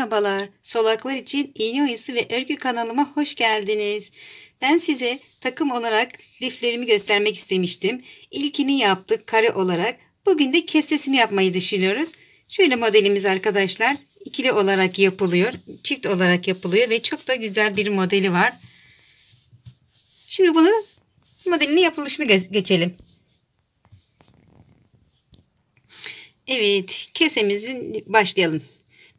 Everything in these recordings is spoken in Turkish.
Merhabalar, Solaklar için iğne oyası ve örgü kanalıma hoş geldiniz. Ben size takım olarak liflerimi göstermek istemiştim. İlkini yaptık kare olarak. Bugün de kesesini yapmayı düşünüyoruz. Şöyle modelimiz arkadaşlar ikili olarak yapılıyor. Çift olarak yapılıyor ve çok da güzel bir modeli var. Şimdi bunu modelinin yapılışını geçelim. Evet kesemizin başlayalım.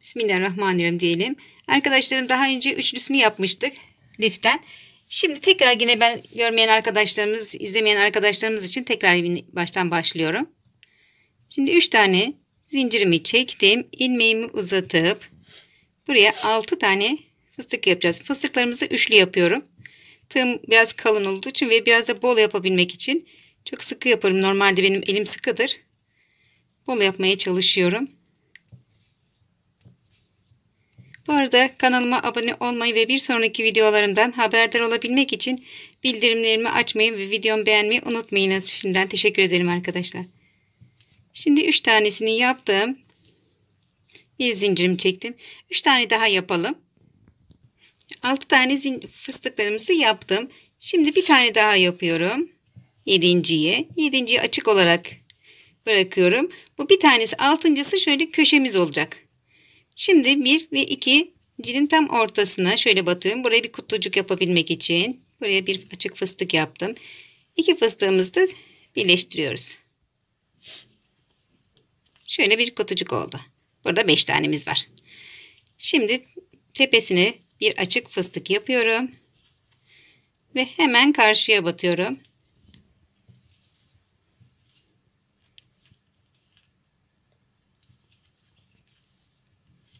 Bismillahirrahmanirrahim diyelim. Arkadaşlarım daha önce üçlüsünü yapmıştık liften. Şimdi tekrar yine ben görmeyen arkadaşlarımız, izlemeyen arkadaşlarımız için tekrar baştan başlıyorum. Şimdi üç tane zincirimi çektim. ilmeğimi uzatıp buraya altı tane fıstık yapacağız. Fıstıklarımızı üçlü yapıyorum. Tığım biraz kalın olduğu için ve biraz da bol yapabilmek için çok sıkı yaparım. Normalde benim elim sıkıdır. Bol yapmaya çalışıyorum. Bu arada kanalıma abone olmayı ve bir sonraki videolarımdan haberdar olabilmek için bildirimlerimi açmayı ve videomu beğenmeyi unutmayınız. Şimdiden teşekkür ederim arkadaşlar. Şimdi 3 tanesini yaptım. Bir zincirim çektim. 3 tane daha yapalım. 6 tane fıstıklarımızı yaptım. Şimdi bir tane daha yapıyorum. Yedinciye. Yedinciyi açık olarak bırakıyorum. Bu bir tanesi altıncısı şöyle köşemiz olacak. Şimdi 1 ve 2 cilin tam ortasına şöyle batıyorum. Buraya bir kutucuk yapabilmek için buraya bir açık fıstık yaptım. İki fıstığımızı da birleştiriyoruz. Şöyle bir kutucuk oldu. Burada 5 tanemiz var. Şimdi tepesine bir açık fıstık yapıyorum. Ve hemen karşıya batıyorum.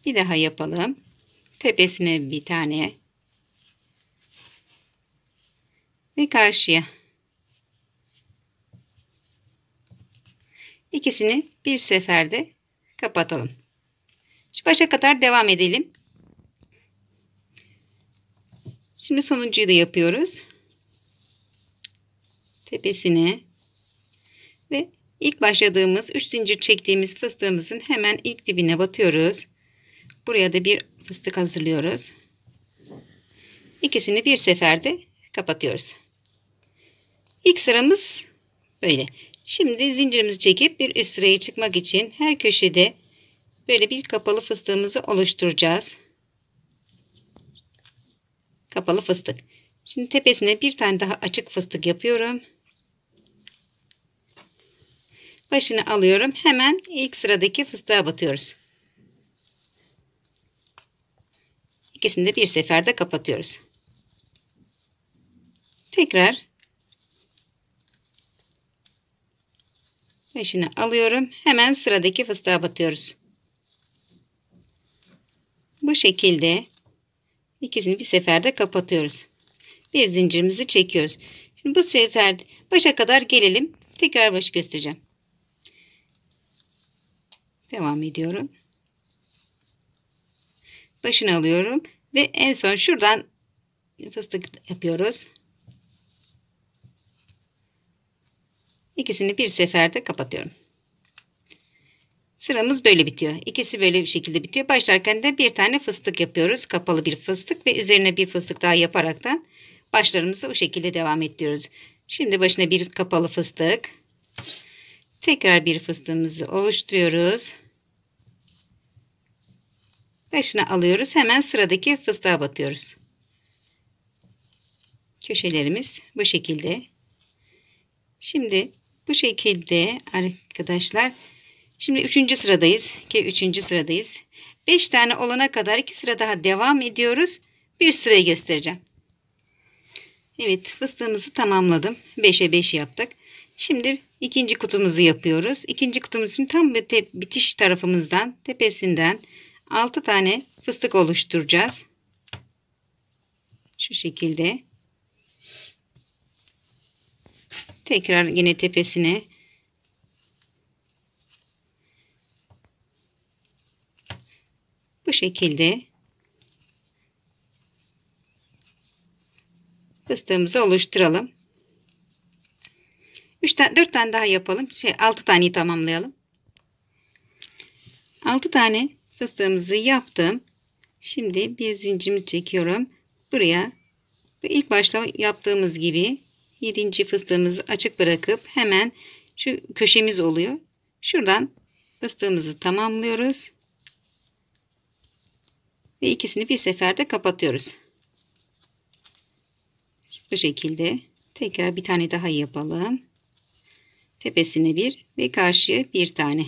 Bir daha yapalım. Tepesine bir tane. Ve karşıya. İkisini bir seferde kapatalım. Şimdi başa kadar devam edelim. Şimdi sonuncuyu da yapıyoruz. Tepesine ve ilk başladığımız 3 zincir çektiğimiz fıstığımızın hemen ilk dibine batıyoruz. Buraya da bir fıstık hazırlıyoruz. İkisini bir seferde kapatıyoruz. İlk sıramız böyle. Şimdi zincirimizi çekip bir üst sıraya çıkmak için her köşede böyle bir kapalı fıstığımızı oluşturacağız. Kapalı fıstık. Şimdi tepesine bir tane daha açık fıstık yapıyorum. Başını alıyorum. Hemen ilk sıradaki fıstığa batıyoruz. İkisini de bir seferde kapatıyoruz. Tekrar peşine alıyorum. Hemen sıradaki fıstığa batıyoruz. Bu şekilde ikisini bir seferde kapatıyoruz. Bir zincirimizi çekiyoruz. Şimdi bu sefer başa kadar gelelim. Tekrar baş göstereceğim. Devam ediyorum başını alıyorum ve en son şuradan fıstık yapıyoruz. İkisini bir seferde kapatıyorum. Sıramız böyle bitiyor. İkisi böyle bir şekilde bitiyor. Başlarken de bir tane fıstık yapıyoruz. Kapalı bir fıstık ve üzerine bir fıstık daha yaparaktan başlarımızı o şekilde devam ediyoruz. Şimdi başına bir kapalı fıstık. Tekrar bir fıstığımızı oluşturuyoruz başına alıyoruz. Hemen sıradaki fıstığa batıyoruz. Köşelerimiz bu şekilde. Şimdi bu şekilde arkadaşlar. Şimdi üçüncü sıradayız ki üçüncü sıradayız. Beş tane olana kadar iki sıra daha devam ediyoruz. Bir üst sırayı göstereceğim. Evet fıstığımızı tamamladım. Beşe beş yaptık. Şimdi ikinci kutumuzu yapıyoruz. İkinci kutumuz için tam bitiş tarafımızdan tepesinden 6 tane fıstık oluşturacağız. Şu şekilde. Tekrar yine tepesine bu şekilde fıstığımızı oluşturalım. 3 tane 4 tane daha yapalım. Şey 6 taneyi tamamlayalım. 6 tane fıstığımızı yaptım. Şimdi bir zincirimi çekiyorum. Buraya ilk başta yaptığımız gibi 7. fıstığımızı açık bırakıp hemen şu köşemiz oluyor. Şuradan fıstığımızı tamamlıyoruz. Ve ikisini bir seferde kapatıyoruz. Bu şekilde tekrar bir tane daha yapalım. Tepesine bir ve karşıya bir tane.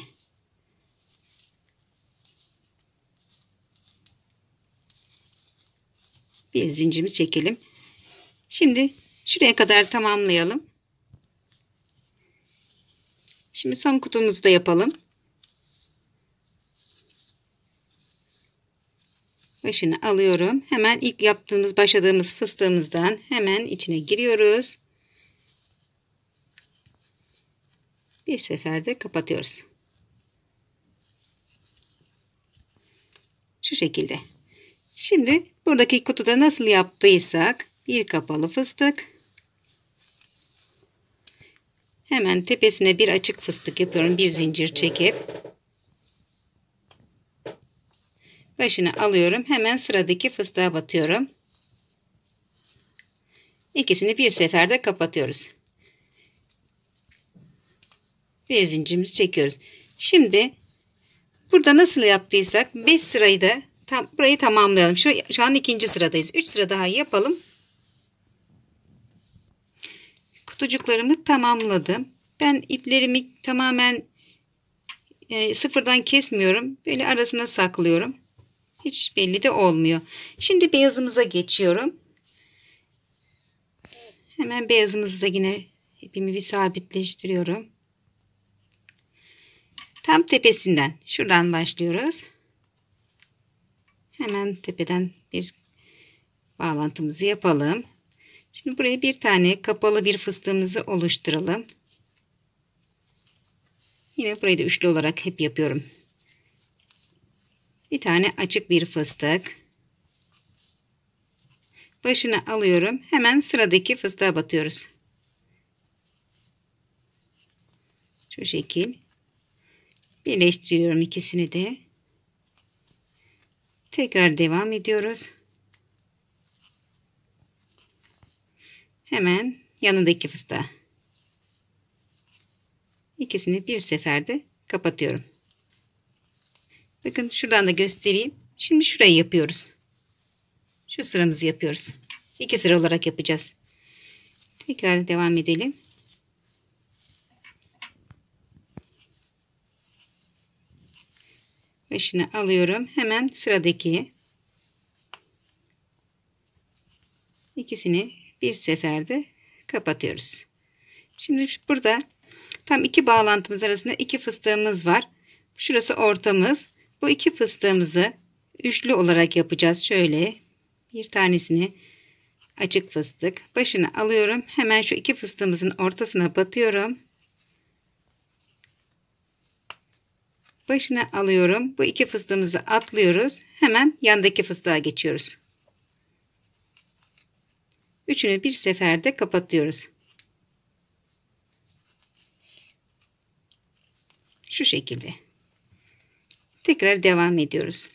bir zincirimiz çekelim. Şimdi şuraya kadar tamamlayalım. Şimdi son kutumuzu da yapalım. başını alıyorum. Hemen ilk yaptığımız başladığımız fıstığımızdan hemen içine giriyoruz. Bir seferde kapatıyoruz. Şu şekilde. Şimdi Buradaki kutuda nasıl yaptıysak bir kapalı fıstık. Hemen tepesine bir açık fıstık yapıyorum. Bir zincir çekip. Başını alıyorum. Hemen sıradaki fıstığa batıyorum. İkisini bir seferde kapatıyoruz. Bir zincirimizi çekiyoruz. Şimdi burada nasıl yaptıysak 5 sırayı da Tam, burayı tamamlayalım. Şu, şu an ikinci sıradayız. Üç sıra daha yapalım. Kutucuklarımı tamamladım. Ben iplerimi tamamen e, sıfırdan kesmiyorum. Böyle arasına saklıyorum. Hiç belli de olmuyor. Şimdi beyazımıza geçiyorum. Hemen beyazımızı da yine ipimi bir sabitleştiriyorum. Tam tepesinden şuradan başlıyoruz hemen tepeden bir bağlantımızı yapalım. Şimdi buraya bir tane kapalı bir fıstığımızı oluşturalım. Yine burayı da üçlü olarak hep yapıyorum. Bir tane açık bir fıstık. Başını alıyorum. Hemen sıradaki fıstığa batıyoruz. Şu şekil. Birleştiriyorum ikisini de. Tekrar devam ediyoruz. Hemen yanındaki fıstığa. İkisini bir seferde kapatıyorum. Bakın şuradan da göstereyim. Şimdi şurayı yapıyoruz. Şu sıramızı yapıyoruz. İki sıra olarak yapacağız. Tekrar devam edelim. Başını alıyorum. Hemen sıradaki ikisini bir seferde kapatıyoruz. Şimdi burada tam iki bağlantımız arasında iki fıstığımız var. Şurası ortamız. Bu iki fıstığımızı üçlü olarak yapacağız. Şöyle bir tanesini açık fıstık başını alıyorum. Hemen şu iki fıstığımızın ortasına batıyorum. başına alıyorum. Bu iki fıstığımızı atlıyoruz. Hemen yandaki fıstığa geçiyoruz. Üçünü bir seferde kapatıyoruz. Şu şekilde. Tekrar devam ediyoruz.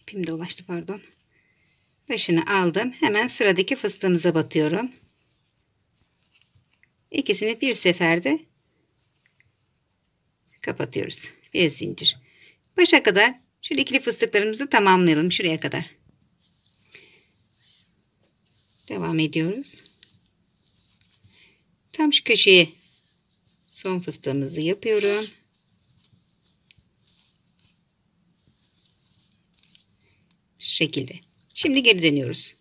İpim dolaştı pardon. Başını aldım. Hemen sıradaki fıstığımıza batıyorum. İkisini bir seferde kapatıyoruz. Bir zincir. Başa kadar şöyle ikili fıstıklarımızı tamamlayalım şuraya kadar. Devam ediyoruz. Tam şu köşeye son fıstığımızı yapıyorum. Şu şekilde. Şimdi geri dönüyoruz.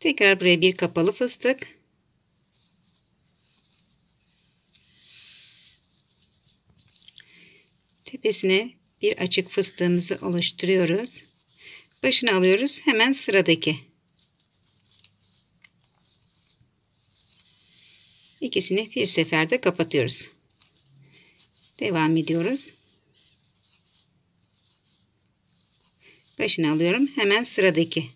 Tekrar buraya bir kapalı fıstık. tepesine bir açık fıstığımızı oluşturuyoruz. Başını alıyoruz. Hemen sıradaki. İkisini bir seferde kapatıyoruz. Devam ediyoruz. Başını alıyorum. Hemen sıradaki.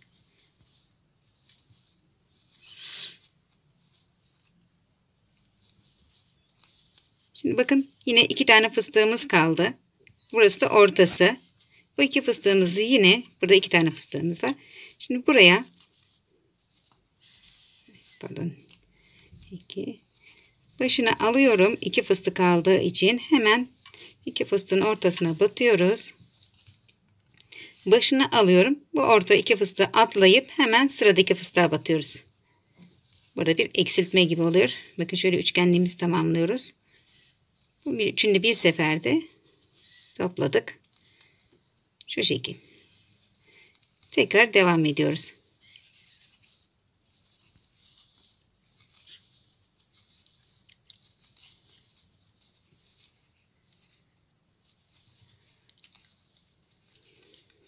Şimdi bakın yine iki tane fıstığımız kaldı. Burası da ortası. Bu iki fıstığımızı yine burada iki tane fıstığımız var. Şimdi buraya pardon iki başına alıyorum. İki fıstık aldığı için hemen iki fıstığın ortasına batıyoruz. Başına alıyorum. Bu orta iki fıstığı atlayıp hemen sıradaki fıstığa batıyoruz. Burada bir eksiltme gibi oluyor. Bakın şöyle üçgenliğimizi tamamlıyoruz. Şimdi bir seferde Topladık. Şu şekil. Tekrar devam ediyoruz.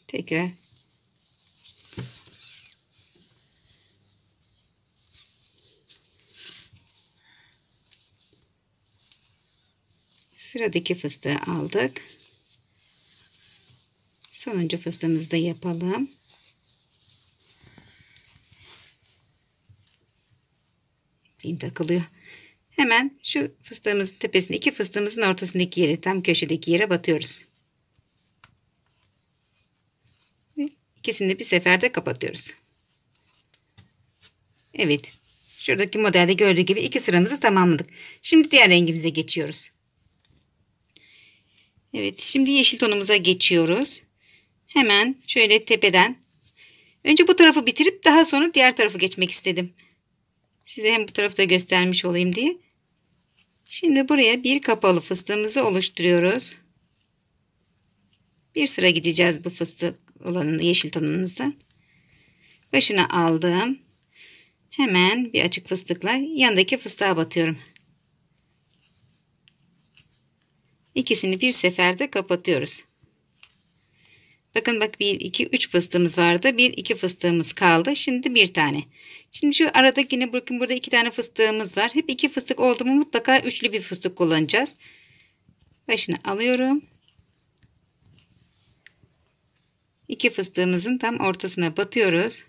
Tekrar Sıradaki fıstığı aldık. Sonuncu fıstığımızı da yapalım. Pin takılıyor. Hemen şu fıstığımızın tepesine iki fıstığımızın ortasındaki yere tam köşedeki yere batıyoruz. İkisini de bir seferde kapatıyoruz. Evet. Şuradaki modelde gördüğü gibi iki sıramızı tamamladık. Şimdi diğer rengimize geçiyoruz. Evet. Şimdi yeşil tonumuza geçiyoruz. Hemen şöyle tepeden. Önce bu tarafı bitirip daha sonra diğer tarafı geçmek istedim. Size hem bu tarafı da göstermiş olayım diye. Şimdi buraya bir kapalı fıstığımızı oluşturuyoruz. Bir sıra gideceğiz bu fıstık olanını yeşil tonumuzda. Başına aldım. Hemen bir açık fıstıkla yandaki fıstığa batıyorum. İkisini bir seferde kapatıyoruz. Bakın bak 1, 2, 3 fıstığımız vardı. 1, 2 fıstığımız kaldı. Şimdi bir tane. Şimdi şu arada yine bakın burada iki tane fıstığımız var. Hep iki fıstık oldu mu mutlaka üçlü bir fıstık kullanacağız. Başını alıyorum. İki fıstığımızın tam ortasına batıyoruz.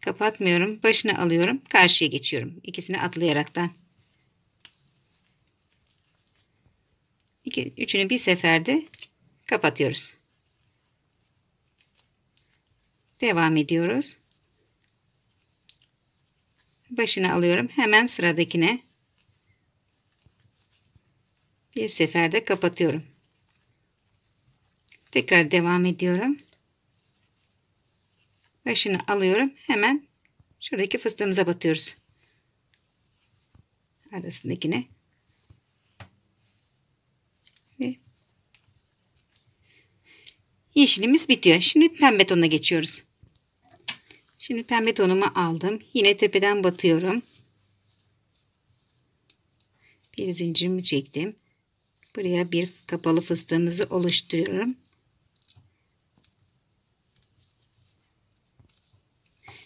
Kapatmıyorum. Başını alıyorum. Karşıya geçiyorum. İkisini atlayaraktan. İki, üçünü bir seferde kapatıyoruz. Devam ediyoruz. Başını alıyorum. Hemen sıradakine bir seferde kapatıyorum. Tekrar devam ediyorum. Başını alıyorum. Hemen şuradaki fıstığımıza batıyoruz. Arasındakine Yeşilimiz bitiyor. Şimdi pembe tonuna geçiyoruz. Şimdi pembe tonumu aldım. Yine tepeden batıyorum. Bir zincirimi çektim. Buraya bir kapalı fıstığımızı oluşturuyorum.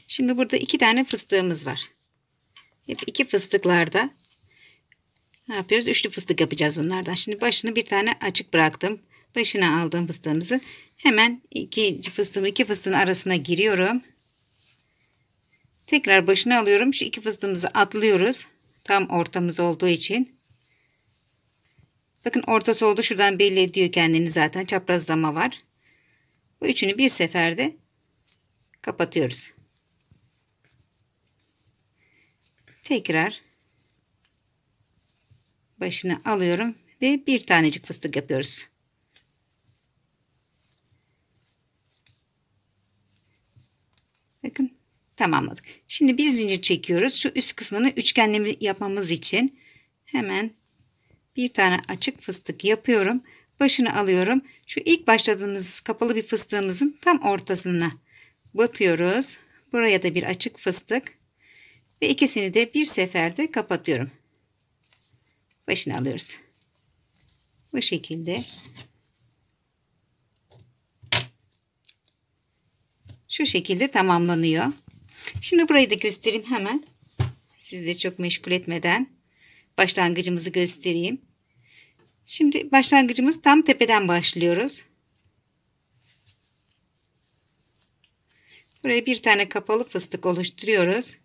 Şimdi burada iki tane fıstığımız var. Hep iki fıstıklarda ne yapıyoruz? Üçlü fıstık yapacağız bunlardan. Şimdi başını bir tane açık bıraktım. Başına aldığım fıstığımızı Hemen iki fıstığım iki fıstığın arasına giriyorum. Tekrar başına alıyorum. Şu iki fıstığımızı atlıyoruz. Tam ortamız olduğu için. Bakın ortası oldu. Şuradan belli ediyor kendini zaten. Çaprazlama var. Bu üçünü bir seferde kapatıyoruz. Tekrar başına alıyorum ve bir tanecik fıstık yapıyoruz. Bakın tamamladık. Şimdi bir zincir çekiyoruz. Şu üst kısmını üçgenleme yapmamız için hemen bir tane açık fıstık yapıyorum. Başını alıyorum. Şu ilk başladığımız kapalı bir fıstığımızın tam ortasına batıyoruz. Buraya da bir açık fıstık ve ikisini de bir seferde kapatıyorum. Başını alıyoruz. Bu şekilde Şu şekilde tamamlanıyor. Şimdi burayı da göstereyim hemen. Sizi çok meşgul etmeden başlangıcımızı göstereyim. Şimdi başlangıcımız tam tepeden başlıyoruz. Buraya bir tane kapalı fıstık oluşturuyoruz.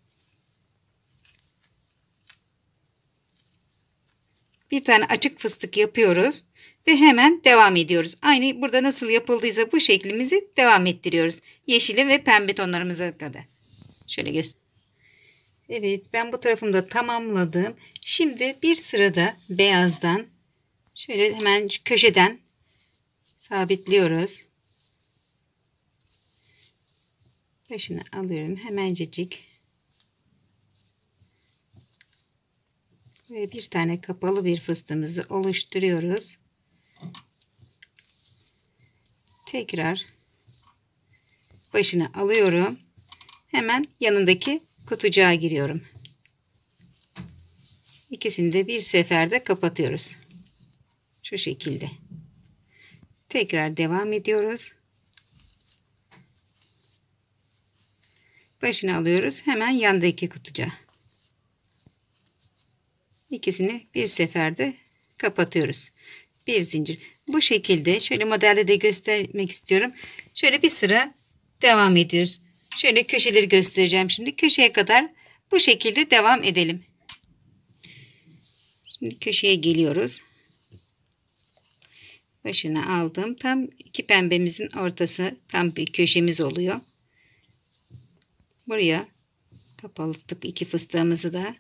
Bir tane açık fıstık yapıyoruz ve hemen devam ediyoruz. Aynı burada nasıl yapıldıysa bu şeklimizi devam ettiriyoruz. Yeşili ve pembe tonlarımıza kadar. Şöyle göster. Evet ben bu tarafımda tamamladım. Şimdi bir sırada beyazdan şöyle hemen köşeden sabitliyoruz. Başını alıyorum hemencecik. Ve bir tane kapalı bir fıstığımızı oluşturuyoruz tekrar başını alıyorum. Hemen yanındaki kutucuğa giriyorum. İkisini de bir seferde kapatıyoruz. Şu şekilde. Tekrar devam ediyoruz. Başını alıyoruz. Hemen yandaki kutucuğa. İkisini bir seferde kapatıyoruz. Bir zincir bu şekilde şöyle modelde de göstermek istiyorum. Şöyle bir sıra devam ediyoruz. Şöyle köşeleri göstereceğim şimdi. Köşeye kadar bu şekilde devam edelim. Şimdi köşeye geliyoruz. Başına aldım. Tam iki pembemizin ortası tam bir köşemiz oluyor. Buraya kapattık iki fıstığımızı da.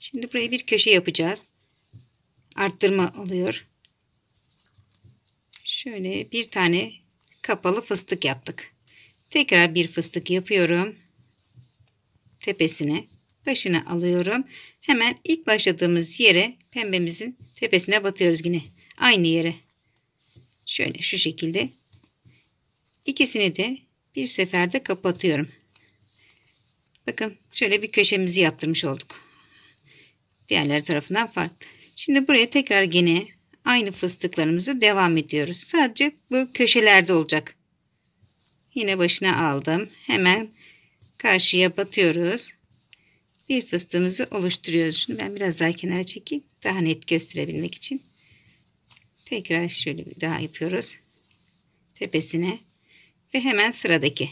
Şimdi buraya bir köşe yapacağız. Arttırma oluyor. Şöyle bir tane kapalı fıstık yaptık. Tekrar bir fıstık yapıyorum. Tepesini başına alıyorum. Hemen ilk başladığımız yere pembemizin tepesine batıyoruz yine. Aynı yere. Şöyle şu şekilde. İkisini de bir seferde kapatıyorum. Bakın şöyle bir köşemizi yaptırmış olduk. Diğerler tarafından farklı. Şimdi buraya tekrar yine aynı fıstıklarımızı devam ediyoruz. Sadece bu köşelerde olacak. Yine başına aldım. Hemen karşıya batıyoruz. Bir fıstığımızı oluşturuyoruz. Şimdi ben biraz daha kenara çekeyim. Daha net gösterebilmek için. Tekrar şöyle bir daha yapıyoruz. Tepesine. Ve hemen sıradaki.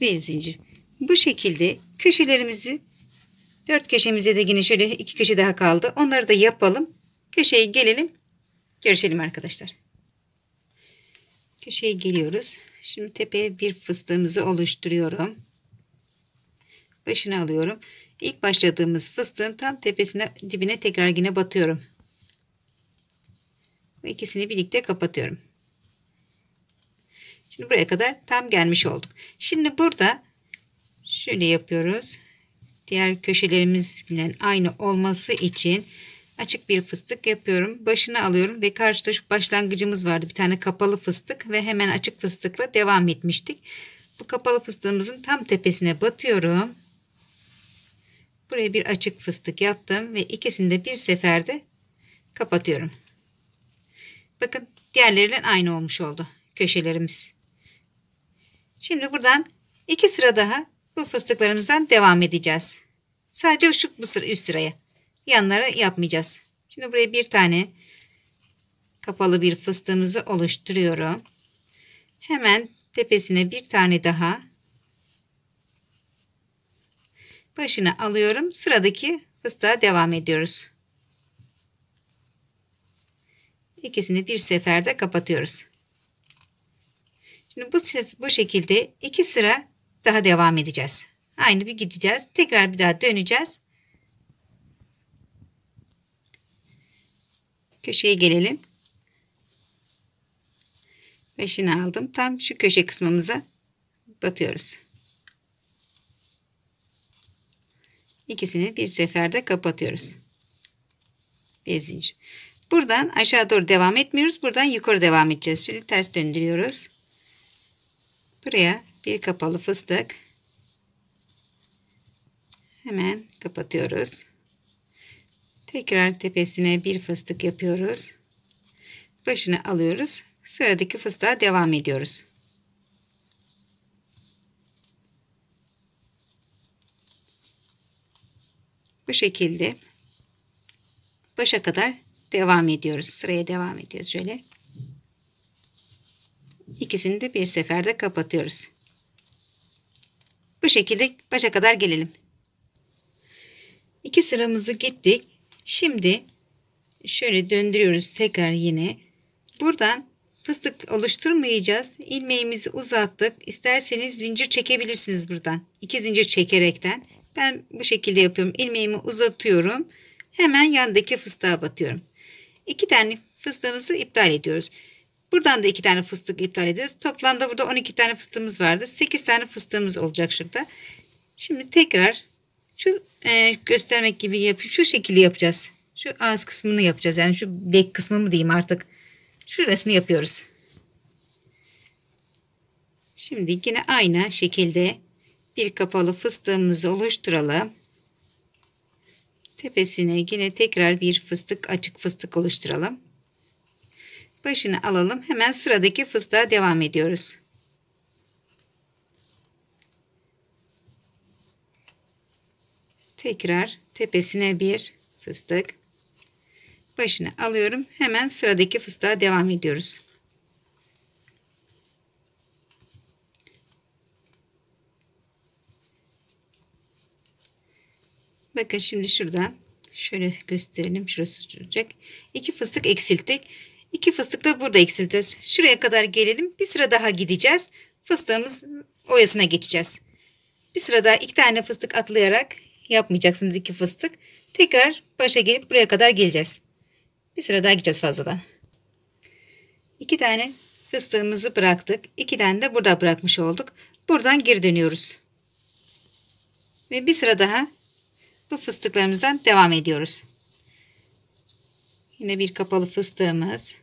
Bir zincir. Bu şekilde köşelerimizi Dört köşemize de yine şöyle iki köşe daha kaldı. Onları da yapalım. Köşeye gelelim. Görüşelim arkadaşlar. Köşeye geliyoruz. Şimdi tepeye bir fıstığımızı oluşturuyorum. Başını alıyorum. İlk başladığımız fıstığın tam tepesine dibine tekrar yine batıyorum. Bu ikisini birlikte kapatıyorum. Şimdi buraya kadar tam gelmiş olduk. Şimdi burada şöyle yapıyoruz diğer köşelerimizle aynı olması için açık bir fıstık yapıyorum. Başını alıyorum ve karşıda şu başlangıcımız vardı. Bir tane kapalı fıstık ve hemen açık fıstıkla devam etmiştik. Bu kapalı fıstığımızın tam tepesine batıyorum. Buraya bir açık fıstık yaptım ve ikisini de bir seferde kapatıyorum. Bakın diğerleriyle aynı olmuş oldu köşelerimiz. Şimdi buradan iki sıra daha bu fıstıklarımızdan devam edeceğiz. Sadece şu bu sıra, üst sıraya. Yanlara yapmayacağız. Şimdi buraya bir tane kapalı bir fıstığımızı oluşturuyorum. Hemen tepesine bir tane daha başını alıyorum. Sıradaki fıstığa devam ediyoruz. İkisini bir seferde kapatıyoruz. Şimdi bu, bu şekilde iki sıra daha devam edeceğiz. Aynı bir gideceğiz. Tekrar bir daha döneceğiz. Köşeye gelelim. Beşini aldım. Tam şu köşe kısmımıza batıyoruz. İkisini bir seferde kapatıyoruz. Bir zincir. Buradan aşağı doğru devam etmiyoruz. Buradan yukarı devam edeceğiz. Şimdi ters döndürüyoruz. Buraya bir kapalı fıstık. Hemen kapatıyoruz. Tekrar tepesine bir fıstık yapıyoruz. Başını alıyoruz. Sıradaki fıstığa devam ediyoruz. Bu şekilde başa kadar devam ediyoruz. Sıraya devam ediyoruz şöyle. İkisini de bir seferde kapatıyoruz. Bu şekilde başa kadar gelelim. İki sıramızı gittik. Şimdi şöyle döndürüyoruz tekrar yine. Buradan fıstık oluşturmayacağız. İlmeğimizi uzattık. İsterseniz zincir çekebilirsiniz buradan. İki zincir çekerekten. Ben bu şekilde yapıyorum. İlmeğimi uzatıyorum. Hemen yandaki fıstığa batıyorum. İki tane fıstığımızı iptal ediyoruz. Buradan da iki tane fıstık iptal ediyoruz. Toplamda burada 12 tane fıstığımız vardı. 8 tane fıstığımız olacak şurada. Şimdi tekrar şu e, göstermek gibi yapıp şu şekilde yapacağız. Şu ağız kısmını yapacağız. Yani şu bilek kısmı mı diyeyim artık. Şurasını yapıyoruz. Şimdi yine aynı şekilde bir kapalı fıstığımızı oluşturalım. Tepesine yine tekrar bir fıstık açık fıstık oluşturalım başını alalım. Hemen sıradaki fıstığa devam ediyoruz. Tekrar tepesine bir fıstık. Başını alıyorum. Hemen sıradaki fıstığa devam ediyoruz. Bakın şimdi şuradan şöyle gösterelim. Şurası tutacak. İki fıstık eksilttik. İki fıstık da burada eksilteceğiz. Şuraya kadar gelelim. Bir sıra daha gideceğiz. Fıstığımız oyasına geçeceğiz. Bir sıra daha iki tane fıstık atlayarak yapmayacaksınız iki fıstık. Tekrar başa gelip buraya kadar geleceğiz. Bir sıra daha gideceğiz fazladan. İki tane fıstığımızı bıraktık. İki tane de burada bırakmış olduk. Buradan geri dönüyoruz. Ve bir sıra daha bu fıstıklarımızdan devam ediyoruz. Yine bir kapalı fıstığımız.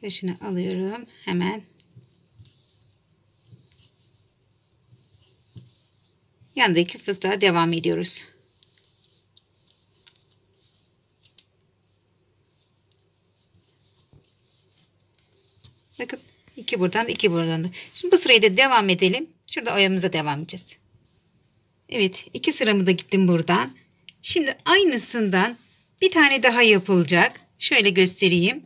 Taşını alıyorum hemen. Yandaki fıstığa devam ediyoruz. Bakın iki buradan iki buradan. Şimdi bu sırayı da devam edelim. Şurada ayağımıza devam edeceğiz. Evet iki sıramı da gittim buradan. Şimdi aynısından bir tane daha yapılacak. Şöyle göstereyim.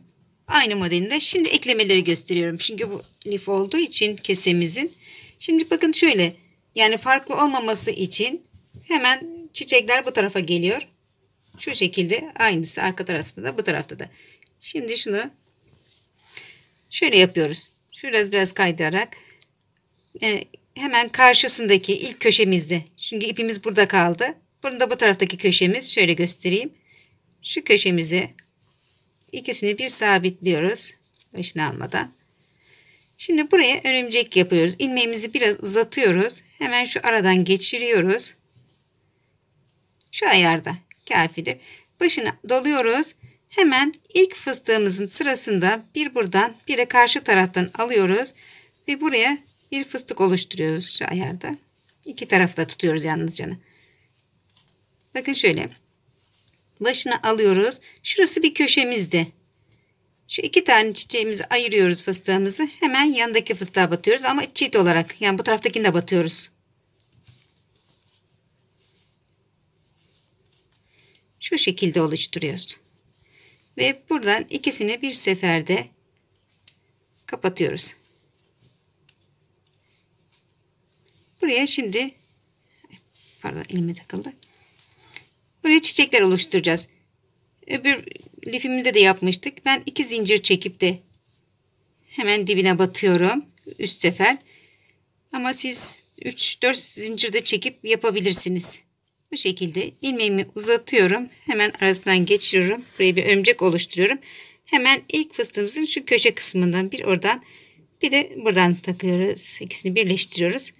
Aynı modelinde. Şimdi eklemeleri gösteriyorum. Çünkü bu lif olduğu için kesemizin. Şimdi bakın şöyle. Yani farklı olmaması için hemen çiçekler bu tarafa geliyor. Şu şekilde aynısı arka tarafta da bu tarafta da. Şimdi şunu şöyle yapıyoruz. Şurası biraz kaydırarak e, hemen karşısındaki ilk köşemizde. Çünkü ipimiz burada kaldı. Bunu da bu taraftaki köşemiz şöyle göstereyim şu köşemizi ikisini bir sabitliyoruz. Başını almadan. Şimdi buraya örümcek yapıyoruz. Ilmeğimizi biraz uzatıyoruz. Hemen şu aradan geçiriyoruz. Şu ayarda kafidir. Başını doluyoruz. Hemen ilk fıstığımızın sırasında bir buradan bir de karşı taraftan alıyoruz. Ve buraya bir fıstık oluşturuyoruz şu ayarda. İki tarafı da tutuyoruz canı. Bakın şöyle başına alıyoruz. Şurası bir köşemizdi. Şu iki tane çiçeğimizi ayırıyoruz fıstığımızı. Hemen yanındaki fıstığa batıyoruz ama çift olarak. Yani bu taraftakini de batıyoruz. Şu şekilde oluşturuyoruz. Ve buradan ikisini bir seferde kapatıyoruz. Buraya şimdi pardon elime takıldı. Buraya çiçekler oluşturacağız. Öbür lifimizde de yapmıştık. Ben iki zincir çekip de hemen dibine batıyorum. Üst sefer. Ama siz 3-4 zincirde çekip yapabilirsiniz. Bu şekilde ilmeğimi uzatıyorum. Hemen arasından geçiriyorum. Buraya bir örümcek oluşturuyorum. Hemen ilk fıstığımızın şu köşe kısmından bir oradan bir de buradan takıyoruz. İkisini birleştiriyoruz.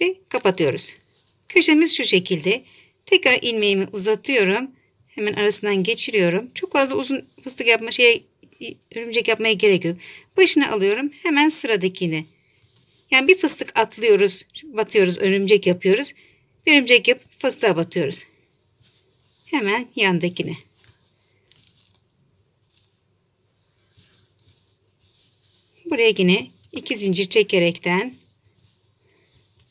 Ve kapatıyoruz. Köşemiz şu şekilde. Tekrar ilmeğimi uzatıyorum. Hemen arasından geçiriyorum. Çok fazla uzun fıstık yapma şey örümcek yapmaya gerek yok. Başına alıyorum. Hemen sıradakini. Yani bir fıstık atlıyoruz. Batıyoruz. Örümcek yapıyoruz. Bir örümcek yapıp fıstığa batıyoruz. Hemen yandakine. Buraya yine iki zincir çekerekten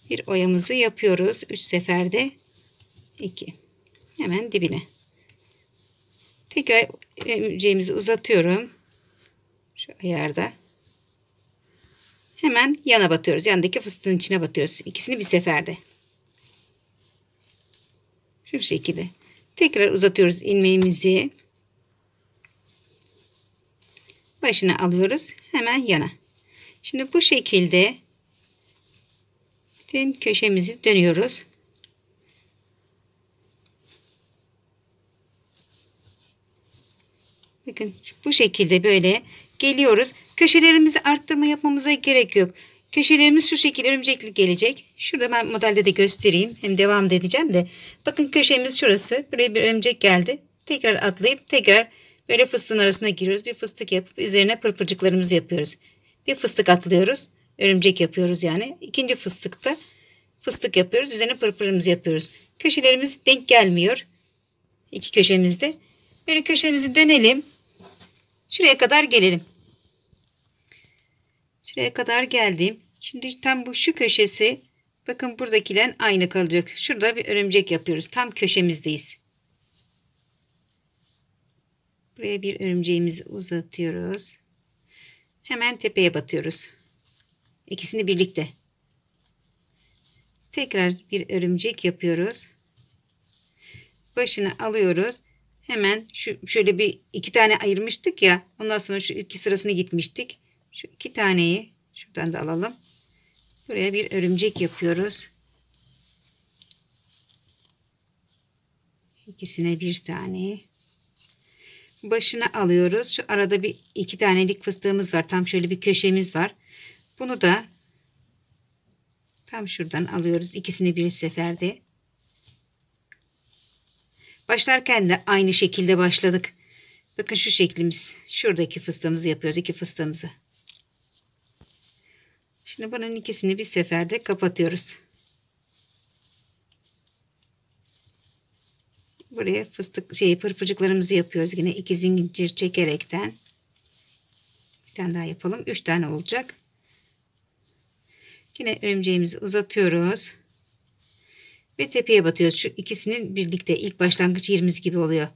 bir oyamızı yapıyoruz. üç seferde 2. Hemen dibine. Tekrar örümceğimizi e, uzatıyorum. Şu ayarda. Hemen yana batıyoruz. Yandaki fıstığın içine batıyoruz. ikisini bir seferde. Şu şekilde. Tekrar uzatıyoruz ilmeğimizi. Başına alıyoruz. Hemen yana. Şimdi bu şekilde bütün köşemizi dönüyoruz. Bakın bu şekilde böyle geliyoruz. Köşelerimizi arttırma yapmamıza gerek yok. Köşelerimiz şu şekilde örümceklik gelecek. Şurada ben modelde de göstereyim. Hem devam da edeceğim de. Bakın köşemiz şurası. Buraya bir örümcek geldi. Tekrar atlayıp tekrar böyle fıstığın arasına giriyoruz. Bir fıstık yapıp üzerine pırpırcıklarımızı yapıyoruz. Bir fıstık atlıyoruz. Örümcek yapıyoruz yani. İkinci fıstıkta fıstık yapıyoruz. Üzerine pırpırımızı yapıyoruz. Köşelerimiz denk gelmiyor. İki köşemizde. Böyle köşemizi dönelim. Şuraya kadar gelelim. Şuraya kadar geldim. Şimdi tam bu şu köşesi bakın buradakiyle aynı kalacak. Şurada bir örümcek yapıyoruz. Tam köşemizdeyiz. Buraya bir örümceğimizi uzatıyoruz. Hemen tepeye batıyoruz. İkisini birlikte. Tekrar bir örümcek yapıyoruz. Başını alıyoruz. Hemen şu şöyle bir iki tane ayırmıştık ya. Ondan sonra şu iki sırasını gitmiştik. Şu iki taneyi şuradan da alalım. Buraya bir örümcek yapıyoruz. İkisine bir tane. Başına alıyoruz. Şu arada bir iki tanelik fıstığımız var. Tam şöyle bir köşemiz var. Bunu da tam şuradan alıyoruz. İkisini bir seferde. Başlarken de aynı şekilde başladık. Bakın şu şeklimiz. Şuradaki fıstığımızı yapıyoruz. iki fıstığımızı. Şimdi bunun ikisini bir seferde kapatıyoruz. Buraya fıstık şey pırpıcıklarımızı yapıyoruz. Yine iki zincir çekerekten. Bir tane daha yapalım. Üç tane olacak. Yine örümceğimizi uzatıyoruz ve tepeye batıyoruz. Şu ikisinin birlikte ilk başlangıç yerimiz gibi oluyor.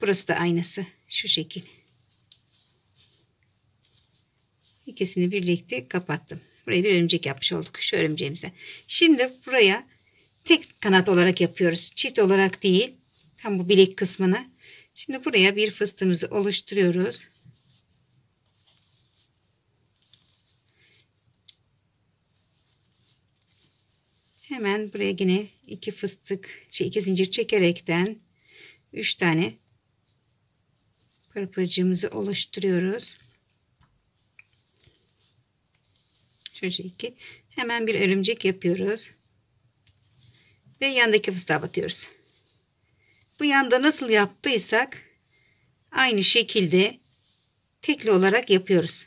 Burası da aynası. Şu şekil. İkisini birlikte kapattım. Buraya bir örümcek yapmış olduk. Şu örümceğimize. Şimdi buraya tek kanat olarak yapıyoruz. Çift olarak değil. Tam bu bilek kısmını. Şimdi buraya bir fıstığımızı oluşturuyoruz. hemen buraya yine iki fıstık, şey iki zincir çekerekten üç tane pırpırcığımızı oluşturuyoruz. Şöyle iki. Hemen bir örümcek yapıyoruz. Ve yandaki fıstığa batıyoruz. Bu yanda nasıl yaptıysak aynı şekilde tekli olarak yapıyoruz.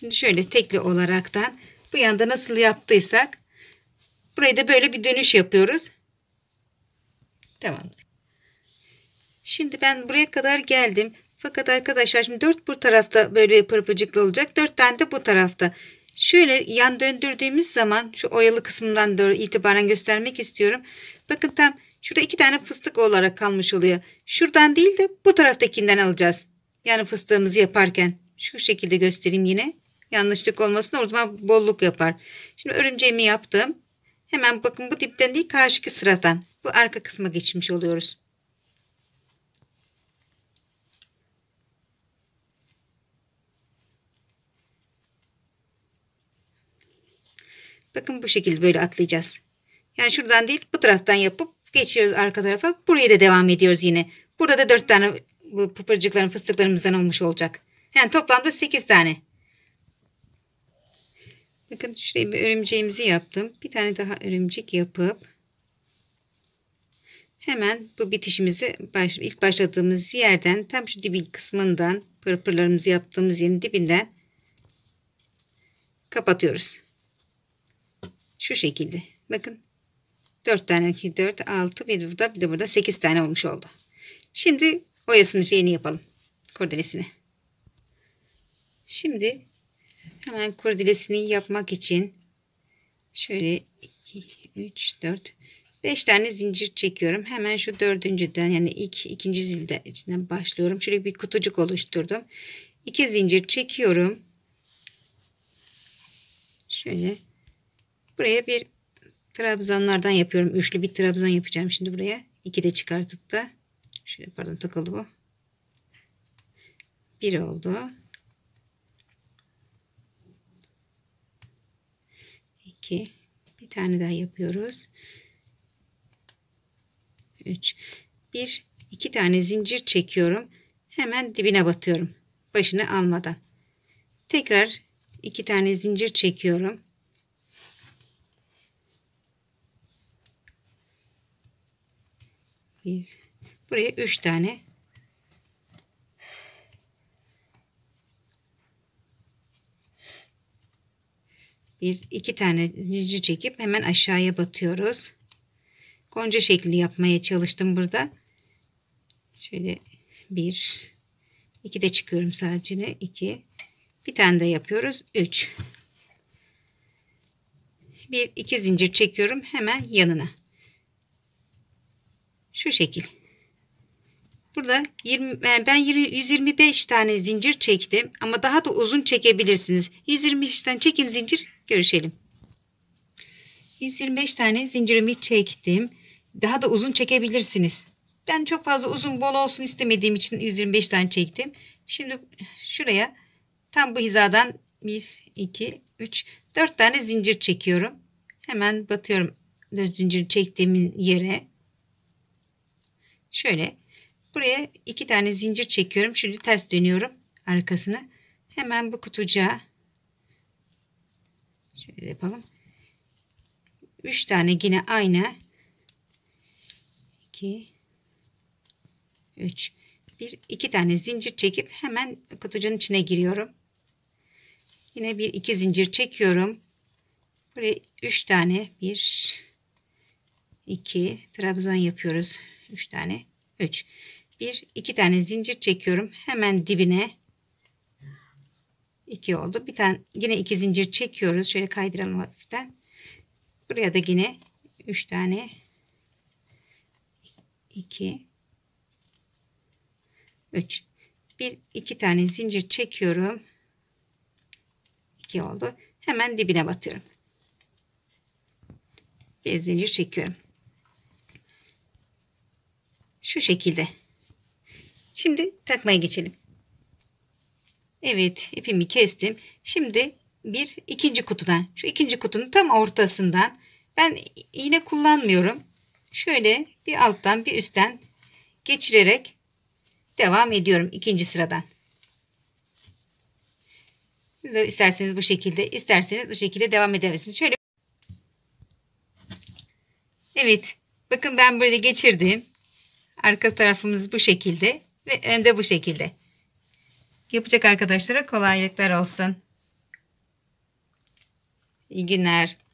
Şimdi şöyle tekli olaraktan bu yanda nasıl yaptıysak burayı da böyle bir dönüş yapıyoruz. Tamam. Şimdi ben buraya kadar geldim. Fakat arkadaşlar şimdi 4 bu tarafta böyle pırpırcıklı olacak. 4 tane de bu tarafta. Şöyle yan döndürdüğümüz zaman şu oyalı kısmından doğru itibaren göstermek istiyorum. Bakın tam şurada iki tane fıstık olarak kalmış oluyor. Şuradan değil de bu taraftakinden alacağız. Yani fıstığımızı yaparken. Şu şekilde göstereyim yine yanlışlık olmasın o zaman bolluk yapar. Şimdi örümceğimi yaptım. Hemen bakın bu dipten değil karşıki sıradan. Bu arka kısma geçmiş oluyoruz. Bakın bu şekilde böyle atlayacağız. Yani şuradan değil bu taraftan yapıp geçiyoruz arka tarafa. Buraya da devam ediyoruz yine. Burada da 4 tane bu pıpırcıkların fıstıklarımızdan olmuş olacak. Yani toplamda 8 tane. Bakın şuraya bir örümceğimizi yaptım. Bir tane daha örümcek yapıp hemen bu bitişimizi baş, ilk başladığımız yerden tam şu dibi kısmından pırpırlarımızı yaptığımız yerin dibinden kapatıyoruz. Şu şekilde. Bakın 4 tane 4 6 bir burada bir de burada 8 tane olmuş oldu. Şimdi oyasını şeyini yapalım. Kordelesini. Şimdi Hemen kurdilesini yapmak için şöyle 2, 3, 4, 5 tane zincir çekiyorum. Hemen şu dördüncüden yani ilk ikinci zilde içinden başlıyorum. Şöyle bir kutucuk oluşturdum. 2 zincir çekiyorum. Şöyle buraya bir trabzanlardan yapıyorum. Üçlü bir trabzan yapacağım şimdi buraya. 2 de çıkartıp da şöyle pardon takıldı bu. bir oldu. 2 bir tane daha yapıyoruz 3 1 2 tane zincir çekiyorum hemen dibine batıyorum başını almadan tekrar 2 tane zincir çekiyorum bir buraya 3 tane bir iki tane zincir çekip hemen aşağıya batıyoruz. Gonca şekli yapmaya çalıştım burada. Şöyle bir, iki de çıkıyorum sadece iki. Bir tane de yapıyoruz. Üç. Bir iki zincir çekiyorum hemen yanına. Şu şekil. Burada 20, ben 125 tane zincir çektim ama daha da uzun çekebilirsiniz. 125'ten çekim zincir Görüşelim. 125 tane zincirimi çektim. Daha da uzun çekebilirsiniz. Ben çok fazla uzun bol olsun istemediğim için 125 tane çektim. Şimdi şuraya tam bu hizadan 1, 2, 3, 4 tane zincir çekiyorum. Hemen batıyorum zincir çektiğim yere. Şöyle buraya iki tane zincir çekiyorum. Şimdi ters dönüyorum arkasını. Hemen bu kutucuğa Şöyle yapalım. 3 tane yine aynı. 2 3 bir iki tane zincir çekip hemen kutucuğun içine giriyorum. Yine bir iki zincir çekiyorum. Buraya üç tane bir iki trabzan yapıyoruz. Üç tane üç. Bir iki tane zincir çekiyorum. Hemen dibine 2 oldu. Bir tane yine iki zincir çekiyoruz. Şöyle kaydıralım hafiften. Buraya da yine 3 tane 2 3 bir iki tane zincir çekiyorum. 2 oldu. Hemen dibine batıyorum. Bir zincir çekiyorum. Şu şekilde. Şimdi takmaya geçelim. Evet ipimi kestim. Şimdi bir ikinci kutudan şu ikinci kutunun tam ortasından ben iğne kullanmıyorum. Şöyle bir alttan bir üstten geçirerek devam ediyorum ikinci sıradan. Siz de isterseniz bu şekilde, isterseniz bu şekilde devam edebilirsiniz. Şöyle Evet. Bakın ben böyle geçirdim. Arka tarafımız bu şekilde ve önde bu şekilde. Yapacak arkadaşlara kolaylıklar olsun. İyi günler.